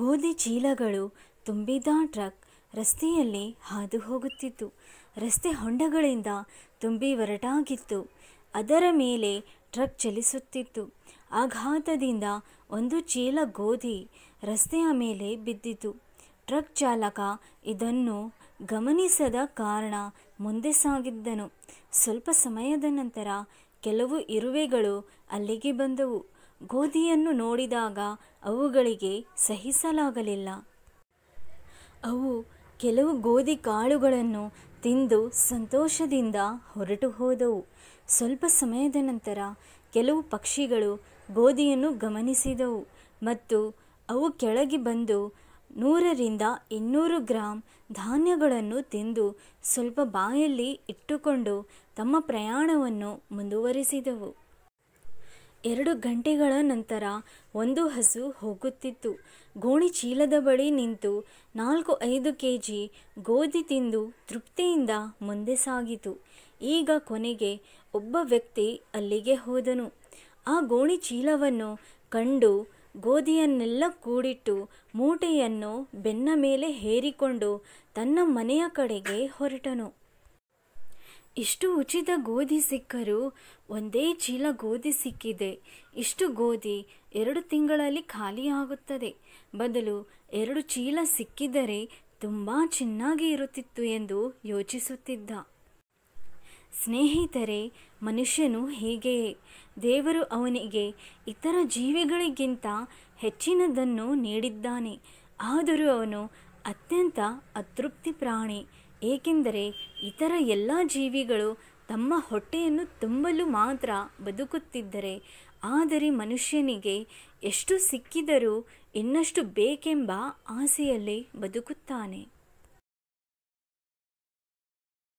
ಗೋಧಿ ಚೀಲಗಳು ತುಂಬಿದ ಟ್ರಕ್ ರಸ್ತೆಯಲ್ಲಿ ಹಾದು ಹೋಗುತ್ತಿತ್ತು ರಸ್ತೆ ಹೊಂಡಗಳಿಂದ ತುಂಬಿ ಒರಟಾಗಿತ್ತು ಅದರ ಮೇಲೆ ಟ್ರಕ್ ಚಲಿಸುತ್ತಿತ್ತು ಆಘಾತದಿಂದ ಒಂದು ಚೀಲ ಗೋಧಿ ರಸ್ತೆಯ ಮೇಲೆ ಬಿದ್ದಿತು ಟ್ರಕ್ ಚಾಲಕ ಇದನ್ನು ಗಮನಿಸದ ಕಾರಣ ಮುಂದೆ ಸಾಗಿದ್ದನು ಸ್ವಲ್ಪ ಸಮಯದ ನಂತರ ಕೆಲವು ಇರುವೆಗಳು ಅಲ್ಲಿಗೆ ಬಂದವು ಗೋಧಿಯನ್ನು ನೋಡಿದಾಗ ಅವುಗಳಿಗೆ ಸಹಿಸಲಾಗಲಿಲ್ಲ ಅವು ಕೆಲವು ಗೋಧಿ ಕಾಳುಗಳನ್ನು ತಿಂದು ಸಂತೋಷದಿಂದ ಹೊರಟು ಹೋದವು ಸ್ವಲ್ಪ ಸಮಯದ ನಂತರ ಕೆಲವು ಪಕ್ಷಿಗಳು ಗೋಧಿಯನ್ನು ಗಮನಿಸಿದವು ಮತ್ತು ಅವು ಕೆಳಗೆ ಬಂದು ನೂರರಿಂದ ಇನ್ನೂರು ಗ್ರಾಂ ಧಾನ್ಯಗಳನ್ನು ತಿಂದು ಸ್ವಲ್ಪ ಬಾಯಲ್ಲಿ ಇಟ್ಟುಕೊಂಡು ತಮ್ಮ ಪ್ರಯಾಣವನ್ನು ಮುಂದುವರಿಸಿದವು ಎರಡು ಗಂಟೆಗಳ ನಂತರ ಒಂದು ಹಸು ಹೋಗುತ್ತಿತ್ತು ಗೋಣಿ ಚೀಲದ ಬಳಿ ನಿಂತು ನಾಲ್ಕು ಐದು ಕೆ ಜಿ ಗೋಧಿ ತಿಂದು ತೃಪ್ತಿಯಿಂದ ಮುಂದೆ ಸಾಗಿತು ಈಗ ಕೊನೆಗೆ ಒಬ್ಬ ವ್ಯಕ್ತಿ ಅಲ್ಲಿಗೆ ಹೋದನು ಆ ಗೋಣಿ ಚೀಲವನ್ನು ಕಂಡು ಗೋಧಿಯನ್ನೆಲ್ಲ ಕೂಡಿಟ್ಟು ಮೂಟೆಯನ್ನು ಬೆನ್ನ ಮೇಲೆ ಹೇರಿಕೊಂಡು ತನ್ನ ಮನೆಯ ಕಡೆಗೆ ಹೊರಟನು ಇಷ್ಟು ಉಚಿತ ಗೋಧಿ ಸಿಕ್ಕರೂ ಒಂದೇ ಚೀಲ ಗೋಧಿ ಸಿಕ್ಕಿದೆ ಇಷ್ಟು ಗೋಧಿ ಎರಡು ತಿಂಗಳಲ್ಲಿ ಖಾಲಿಯಾಗುತ್ತದೆ ಬದಲು ಎರಡು ಚೀಲ ಸಿಕ್ಕಿದರೆ ತುಂಬ ಚೆನ್ನಾಗಿ ಇರುತ್ತಿತ್ತು ಎಂದು ಯೋಚಿಸುತ್ತಿದ್ದ ಸ್ನೇಹಿತರೆ ಮನುಷ್ಯನು ಹೀಗೆಯೇ ದೇವರು ಅವನಿಗೆ ಇತರ ಜೀವಿಗಳಿಗಿಂತ ಹೆಚ್ಚಿನದನ್ನು ನೀಡಿದ್ದಾನೆ ಆದರೂ ಅವನು ಅತ್ಯಂತ ಅತೃಪ್ತಿ ಪ್ರಾಣಿ ಏಕೆಂದರೆ ಇತರ ಎಲ್ಲ ಜೀವಿಗಳು ತಮ್ಮ ಹೊಟ್ಟೆಯನ್ನು ತುಂಬಲು ಮಾತ್ರ ಬದುಕುತ್ತಿದ್ದರೆ ಆದರೆ ಮನುಷ್ಯನಿಗೆ ಎಷ್ಟು ಸಿಕ್ಕಿದರೂ ಇನ್ನಷ್ಟು ಬೇಕೆಂಬ ಆಸೆಯಲ್ಲೇ ಬದುಕುತ್ತಾನೆ